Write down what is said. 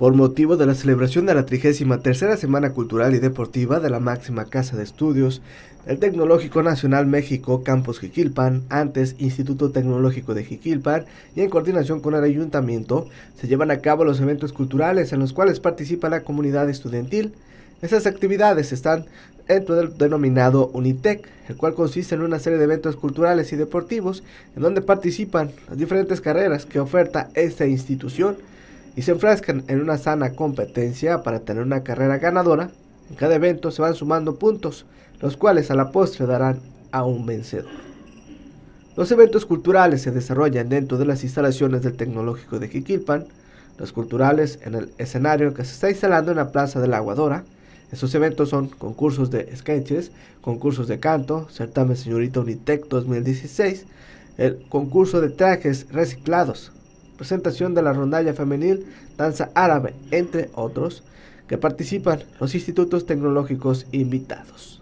por motivo de la celebración de la 33 Semana Cultural y Deportiva de la máxima casa de estudios el Tecnológico Nacional México Campus Jiquilpan, antes Instituto Tecnológico de Jiquilpan, y en coordinación con el Ayuntamiento, se llevan a cabo los eventos culturales en los cuales participa la comunidad estudiantil. Estas actividades están dentro del denominado Unitec, el cual consiste en una serie de eventos culturales y deportivos en donde participan las diferentes carreras que oferta esta institución y se enfrascan en una sana competencia para tener una carrera ganadora, en cada evento se van sumando puntos, los cuales a la postre darán a un vencedor. Los eventos culturales se desarrollan dentro de las instalaciones del Tecnológico de Jiquilpan, los culturales en el escenario que se está instalando en la Plaza de la Aguadora. Estos eventos son concursos de sketches, concursos de canto, certamen señorita Unitec 2016, el concurso de trajes reciclados, presentación de la rondalla femenil, danza árabe, entre otros, que participan los institutos tecnológicos invitados.